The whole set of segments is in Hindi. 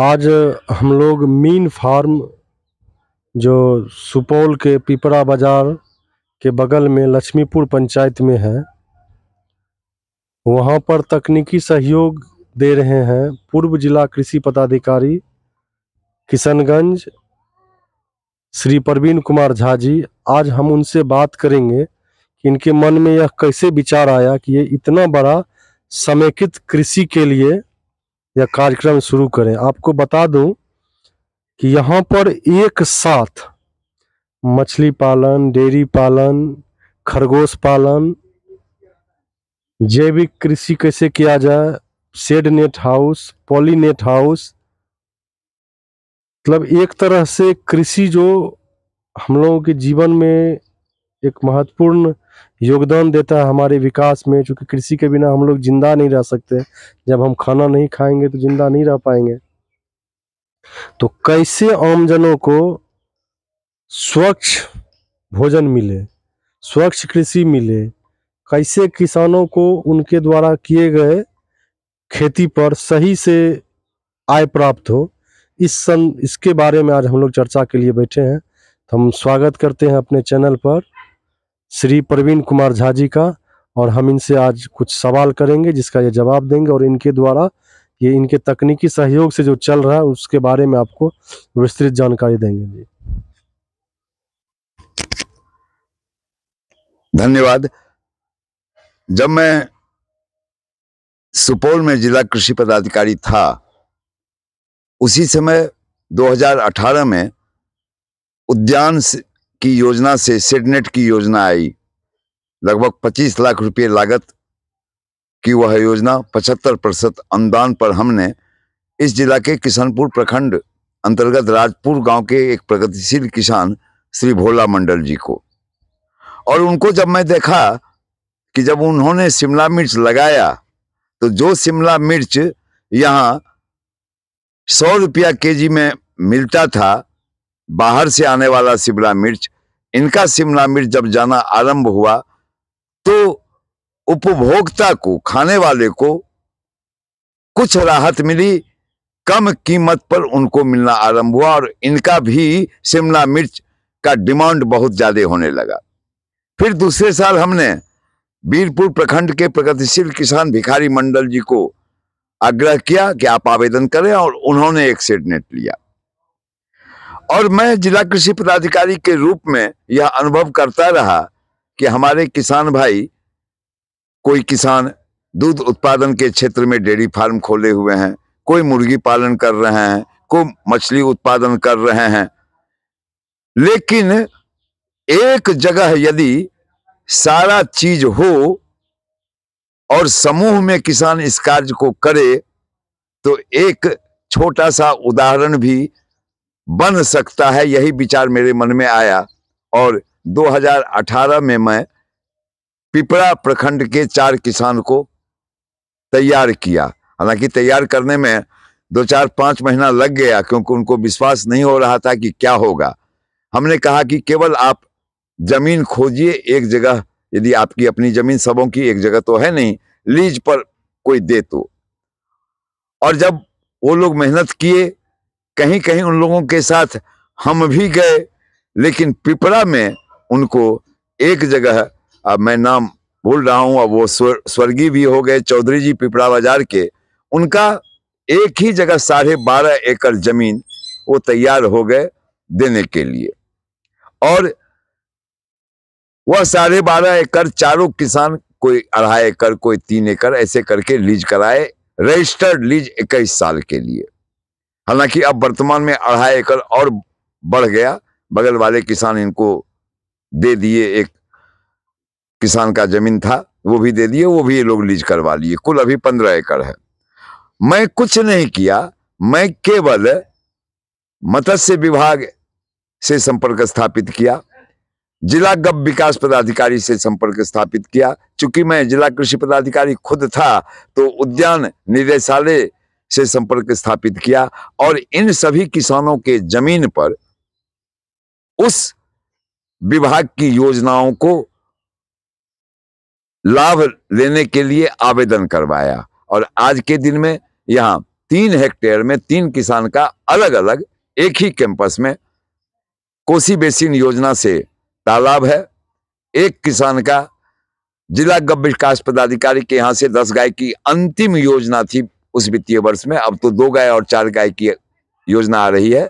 आज हम लोग मीन फार्म जो सुपौल के पिपरा बाज़ार के बगल में लक्ष्मीपुर पंचायत में है वहाँ पर तकनीकी सहयोग दे रहे हैं पूर्व जिला कृषि पदाधिकारी किशनगंज श्री प्रवीण कुमार झा जी आज हम उनसे बात करेंगे कि इनके मन में यह कैसे विचार आया कि ये इतना बड़ा समेकित कृषि के लिए या कार्यक्रम शुरू करें आपको बता दूं कि यहाँ पर एक साथ मछली पालन डेयरी पालन खरगोश पालन जैविक कृषि कैसे किया जाए shade net house poly net house मतलब एक तरह से कृषि जो हम लोगों के जीवन में एक महत्वपूर्ण योगदान देता है हमारे विकास में चूँकि कृषि के बिना हम लोग जिंदा नहीं रह सकते जब हम खाना नहीं खाएंगे तो जिंदा नहीं रह पाएंगे तो कैसे आमजनों को स्वच्छ भोजन मिले स्वच्छ कृषि मिले कैसे किसानों को उनके द्वारा किए गए खेती पर सही से आय प्राप्त हो इस सन इसके बारे में आज हम लोग चर्चा के लिए बैठे हैं तो हम स्वागत करते हैं अपने चैनल पर श्री प्रवीण कुमार झा जी का और हम इनसे आज कुछ सवाल करेंगे जिसका ये जवाब देंगे और इनके द्वारा ये इनके तकनीकी सहयोग से जो चल रहा है उसके बारे में आपको विस्तृत जानकारी देंगे जी धन्यवाद जब मैं सुपौल में जिला कृषि पदाधिकारी था उसी समय 2018 में उद्यान की योजना से सेडनेट की योजना आई लगभग 25 लाख रुपये लागत की वह योजना 75 प्रतिशत अनुदान पर हमने इस जिला के किशनपुर प्रखंड अंतर्गत राजपुर गांव के एक प्रगतिशील किसान श्री भोला मंडल जी को और उनको जब मैं देखा कि जब उन्होंने शिमला मिर्च लगाया तो जो शिमला मिर्च यहाँ सौ रुपया केजी में मिलता था बाहर से आने वाला शिमला मिर्च इनका शिमला मिर्च जब जाना आरंभ हुआ तो उपभोक्ता को खाने वाले को कुछ राहत मिली कम कीमत पर उनको मिलना आरंभ हुआ और इनका भी शिमला मिर्च का डिमांड बहुत ज़्यादा होने लगा फिर दूसरे साल हमने बीरपुर प्रखंड के प्रगतिशील किसान भिखारी मंडल जी को आग्रह किया कि आप आवेदन करें और उन्होंने एक सेट नेट लिया और मैं जिला कृषि पदाधिकारी के रूप में यह अनुभव करता रहा कि हमारे किसान भाई कोई किसान दूध उत्पादन के क्षेत्र में डेयरी फार्म खोले हुए हैं कोई मुर्गी पालन कर रहे हैं कोई मछली उत्पादन कर रहे हैं लेकिन एक जगह यदि सारा चीज हो और समूह में किसान इस कार्य को करे तो एक छोटा सा उदाहरण भी बन सकता है यही विचार मेरे मन में आया और 2018 में मैं पिपरा प्रखंड के चार किसान को तैयार किया हालांकि तैयार करने में दो चार पांच महीना लग गया क्योंकि उनको विश्वास नहीं हो रहा था कि क्या होगा हमने कहा कि केवल आप जमीन खोजिए एक जगह यदि आपकी अपनी जमीन सबों की एक जगह तो है नहीं लीज पर कोई दे तो और जब वो लोग मेहनत किए कहीं कहीं उन लोगों के साथ हम भी गए लेकिन पिपरा में उनको एक जगह अब मैं नाम भूल रहा हूँ अब वो स्वर्गीय भी हो गए चौधरी जी पिपरा बाजार के उनका एक ही जगह साढ़े बारह एकड़ जमीन वो तैयार हो गए देने के लिए और वह साढ़े बारह एकड़ चारों किसान कोई अढ़ाई एकड़ कोई तीन एकड़ ऐसे करके लीज कराए रजिस्टर्ड लीज इक्कीस साल के लिए हालांकि अब वर्तमान में अढ़ाई एकड़ और बढ़ गया बगल वाले किसान इनको दे दिए एक किसान का जमीन था वो भी दे दिए वो भी ये लोग लीज करवा लिए कुल अभी पंद्रह एकड़ है मैं कुछ नहीं किया मैं केवल मत्स्य विभाग से संपर्क स्थापित किया जिला गप विकास पदाधिकारी से संपर्क स्थापित किया चूंकि मैं जिला कृषि पदाधिकारी खुद था तो उद्यान निदेशालय से संपर्क स्थापित किया और इन सभी किसानों के जमीन पर उस विभाग की योजनाओं को लाभ लेने के लिए आवेदन करवाया और आज के दिन में यहां तीन हेक्टेयर में तीन किसान का अलग अलग एक ही कैंपस में कोसी बेसिन योजना से तालाब है एक किसान का जिला गव्य विकास पदाधिकारी के यहां से दस गाय की अंतिम योजना थी उस वित्तीय वर्ष में अब तो दो गाय और चार गाय की योजना आ रही है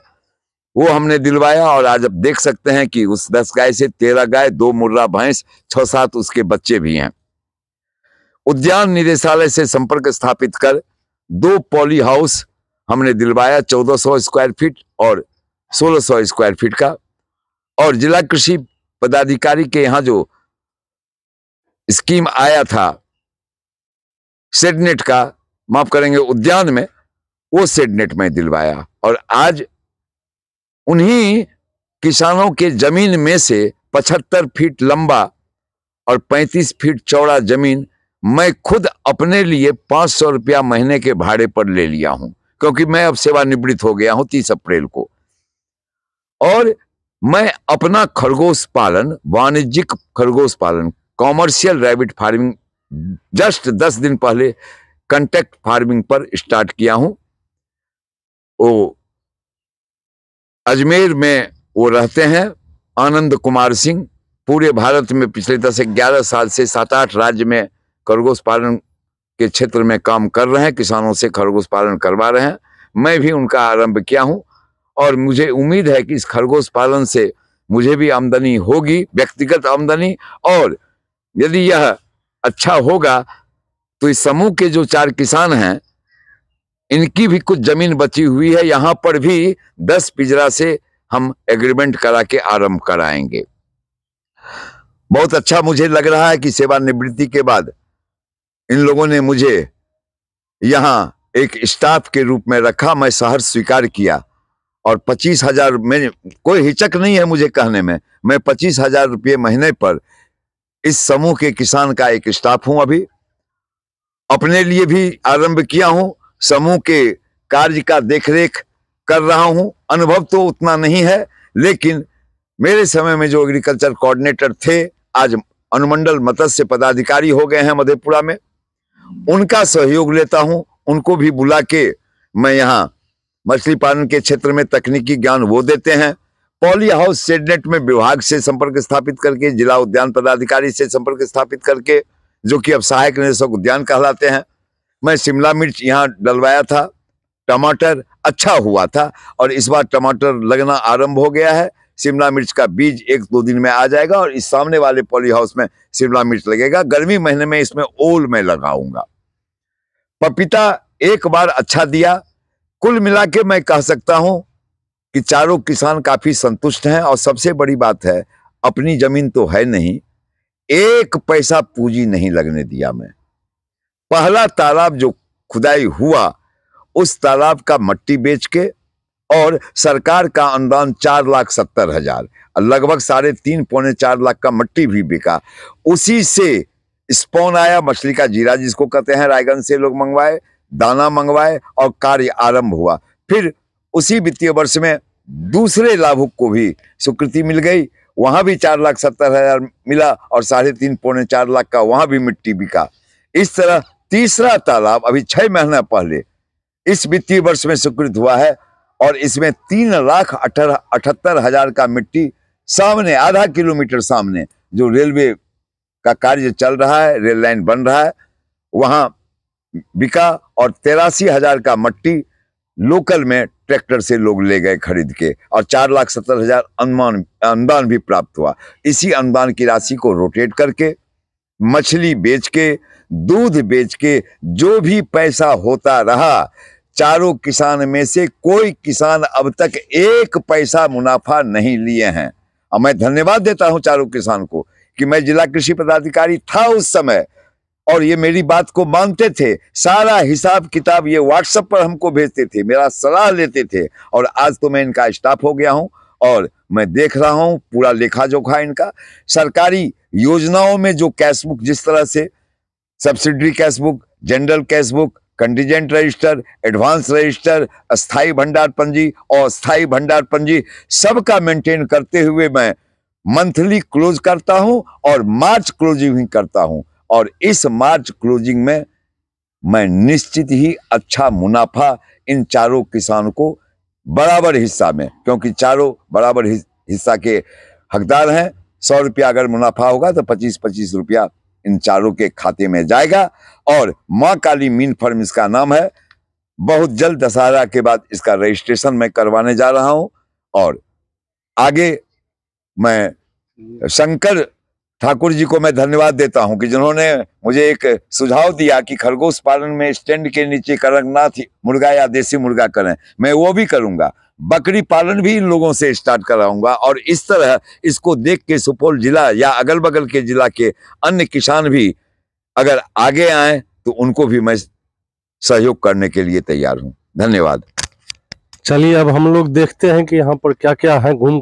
वो हमने दिलवाया और आज अब देख सकते हैं कि उस दस गाय से तेरह गाय दो मुर्रा भैंस छह सात उसके बच्चे भी हैं उद्यान निदेशालय से संपर्क स्थापित कर दो पॉली हाउस हमने दिलवाया 1400 स्क्वायर फीट और 1600 स्क्वायर फीट का और जिला कृषि पदाधिकारी के यहाँ जो स्कीम आया था सेडनेट का माफ करेंगे उद्यान में वो सेड नेट में दिलवाया और आज उन्हीं किसानों के जमीन में से 75 फीट लंबा और 35 फीट चौड़ा जमीन मैं खुद अपने लिए 500 सौ रुपया महीने के भाड़े पर ले लिया हूं क्योंकि मैं अब सेवानिवृत्त हो गया हूं तीस अप्रैल को और मैं अपना खरगोश पालन वाणिज्यिक खरगोश पालन कॉमर्शियल रैबिट फार्मिंग जस्ट दस दिन पहले कंटेक्ट फार्मिंग पर स्टार्ट किया हूँ वो अजमेर में वो रहते हैं आनंद कुमार सिंह पूरे भारत में पिछले दस ग्यारह साल से सात आठ राज्य में खरगोश पालन के क्षेत्र में काम कर रहे हैं किसानों से खरगोश पालन करवा रहे हैं मैं भी उनका आरंभ किया हूँ और मुझे उम्मीद है कि इस खरगोश पालन से मुझे भी आमदनी होगी व्यक्तिगत आमदनी और यदि यह अच्छा होगा तो इस समूह के जो चार किसान हैं इनकी भी कुछ जमीन बची हुई है यहां पर भी दस पिजरा से हम एग्रीमेंट करा के आरंभ कराएंगे बहुत अच्छा मुझे लग रहा है कि सेवानिवृत्ति के बाद इन लोगों ने मुझे यहां एक स्टाफ के रूप में रखा मैं शहर स्वीकार किया और पच्चीस हजार में कोई हिचक नहीं है मुझे कहने में मैं पच्चीस हजार रुपये महीने पर इस समूह के किसान का एक स्टाफ हूं अभी अपने लिए भी आरंभ किया हूँ समूह के कार्य का देखरेख कर रहा हूँ अनुभव तो उतना नहीं है लेकिन मेरे समय में जो एग्रीकल्चर कोऑर्डिनेटर थे आज अनुमंडल मत्स्य पदाधिकारी हो गए हैं मधेपुरा में उनका सहयोग लेता हूँ उनको भी बुला के मैं यहाँ मछली पालन के क्षेत्र में तकनीकी ज्ञान वो देते हैं पॉली हाउस सेडनेट में विभाग से संपर्क स्थापित करके जिला उद्यान पदाधिकारी से संपर्क स्थापित करके जो कि अब सहायक निदेशक उद्यान कहलाते हैं मैं शिमला मिर्च यहाँ डलवाया था टमाटर अच्छा हुआ था और इस बार टमाटर लगना आरंभ हो गया है शिमला मिर्च का बीज एक दो दिन में आ जाएगा और इस सामने वाले पॉली हाउस में शिमला मिर्च लगेगा गर्मी महीने में इसमें ओल में लगाऊंगा पपीता एक बार अच्छा दिया कुल मिला के मैं कह सकता हूँ कि चारों किसान काफ़ी संतुष्ट हैं और सबसे बड़ी बात है अपनी ज़मीन तो है नहीं एक पैसा पूंजी नहीं लगने दिया मैं पहला तालाब जो खुदाई हुआ उस तालाब का मट्टी बेच के और सरकार का अनुदान चार लाख सत्तर हजार लगभग साढ़े तीन पौने चार लाख का मट्टी भी बिका उसी से स्पोन आया मछली का जीरा जिसको कहते हैं रायगंज से लोग मंगवाए दाना मंगवाए और कार्य आरंभ हुआ फिर उसी वित्तीय वर्ष में दूसरे लाभुक को भी स्वीकृति मिल गई वहाँ भी चार लाख सत्तर हज़ार मिला और साढ़े तीन पौने चार लाख का वहाँ भी मिट्टी बिका इस तरह तीसरा तालाब अभी छः महीना पहले इस वित्तीय वर्ष में स्वीकृत हुआ है और इसमें तीन लाख अठहत्तर हज़ार का मिट्टी सामने आधा किलोमीटर सामने जो रेलवे का कार्य चल रहा है रेल लाइन बन रहा है वहाँ बिका और तेरासी हज़ार का मट्टी लोकल में ट्रैक्टर से लोग ले गए खरीद के और चार लाख सत्तर हजार अनुमान अनुदान भी प्राप्त हुआ इसी अनुदान की राशि को रोटेट करके मछली बेच के दूध बेच के जो भी पैसा होता रहा चारों किसान में से कोई किसान अब तक एक पैसा मुनाफा नहीं लिए हैं और मैं धन्यवाद देता हूं चारों किसान को कि मैं जिला कृषि पदाधिकारी था उस समय और ये मेरी बात को मानते थे सारा हिसाब किताब ये व्हाट्सएप पर हमको भेजते थे मेरा सलाह लेते थे और आज तो मैं इनका स्टाफ हो गया हूँ और मैं देख रहा हूँ पूरा लेखा जोखा इनका सरकारी योजनाओं में जो कैश बुक जिस तरह से subsidiary cash book general cash book contingent register advance register अस्थाई भंडार पंजी और अस्थाई भंडार पंजी सबका मेंटेन करते हुए मैं मंथली क्लोज करता हूं और मार्च क्लोजिंग करता हूं और इस मार्च क्लोजिंग में मैं निश्चित ही अच्छा मुनाफा इन चारों किसानों को बराबर हिस्सा में क्योंकि चारों बराबर हिस्सा के हकदार हैं सौ रुपया अगर मुनाफा होगा तो पच्चीस पच्चीस रुपया इन चारों के खाते में जाएगा और माँ काली मीन फर्म इसका नाम है बहुत जल्द दशहरा के बाद इसका रजिस्ट्रेशन मैं करवाने जा रहा हूं और आगे मैं शंकर ठाकुर जी को मैं धन्यवाद देता हूं कि जिन्होंने मुझे एक सुझाव दिया कि खरगोश पालन में स्टैंड के नीचे कड़कनाथ मुर्गा या देसी मुर्गा करें मैं वो भी करूंगा बकरी पालन भी इन लोगों से स्टार्ट कराऊंगा और इस तरह इसको देख के सुपौल जिला या अगल बगल के जिला के अन्य किसान भी अगर आगे आए तो उनको भी मैं सहयोग करने के लिए तैयार हूँ धन्यवाद चलिए अब हम लोग देखते हैं कि यहाँ पर क्या क्या है घूम